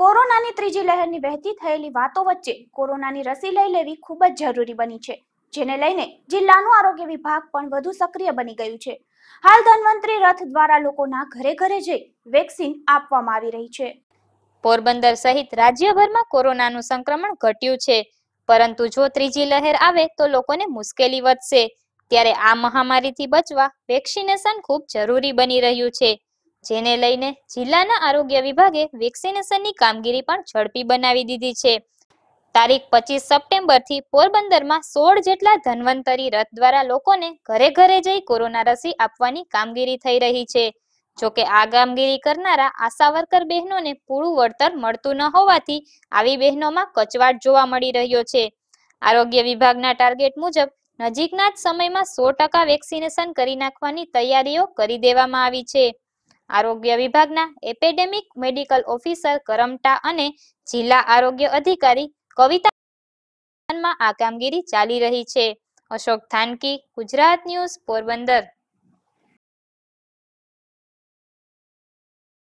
કોરોનાની ત્રીજી લહેરની વહેતી થયેલી વાતો વચ્ચે કોરોનાની રસી લઈ લેવી ખૂબ જ જરૂરી બની છે જેને લઈને જિલ્લાનું આરોગ્ય વિભાગ પણ વધુ સક્રિય બની ગયું છે હાલ ધન્વંતરી રથ દ્વારા લોકોના ઘરે ઘરે જઈ વેક્સિન આપવામાં આવી રહી છે પોરબંદર સહિત રાજ્યભરમાં કોરોનાનું સંક્રમણ ઘટ્યું છે પરંતુ જો ત્રીજી લહેર આવે તો લોકોને મુશ્કેલી વધશે ત્યારે આ મહામારીથી બચવા વેક્સિનેશન ખૂબ જરૂરી બની રહ્યું છે જેને લઈને જિલ્લાના આરોગ્ય વિભાગે વેક્સિનેશનની કામગીરી પણ ઝડપી બનાવી દીધી છે તારીખ પચીસ સપ્ટેમ્બરથી પોરબંદરમાં સોળ જેટલા ધન્વંતરી રથ દ્વારા લોકોને ઘરે ઘરે જઈ કોરોના રસી આપવાની કામગીરી થઈ રહી છે જો કે આ કામગીરી કરનારા આશા વર્કર બહેનોને પૂરું વળતર મળતું ન હોવાથી આવી બહેનોમાં કચવાટ જોવા મળી રહ્યો છે આરોગ્ય વિભાગના ટાર્ગેટ મુજબ નજીકના જ સમયમાં સો ટકા વેક્સિનેશન કરી નાખવાની તૈયારીઓ કરી દેવામાં આવી છે આરોગ્ય વિભાગના એપેડેમિક મેડિકલ ઓફિસર કરમટા અને જિલ્લા આરોગ્ય અધિકારી કવિતા આ કામગીરી ચાલી રહી છે અશોક થાનકી ગુજરાત ન્યૂઝ પોરબંદર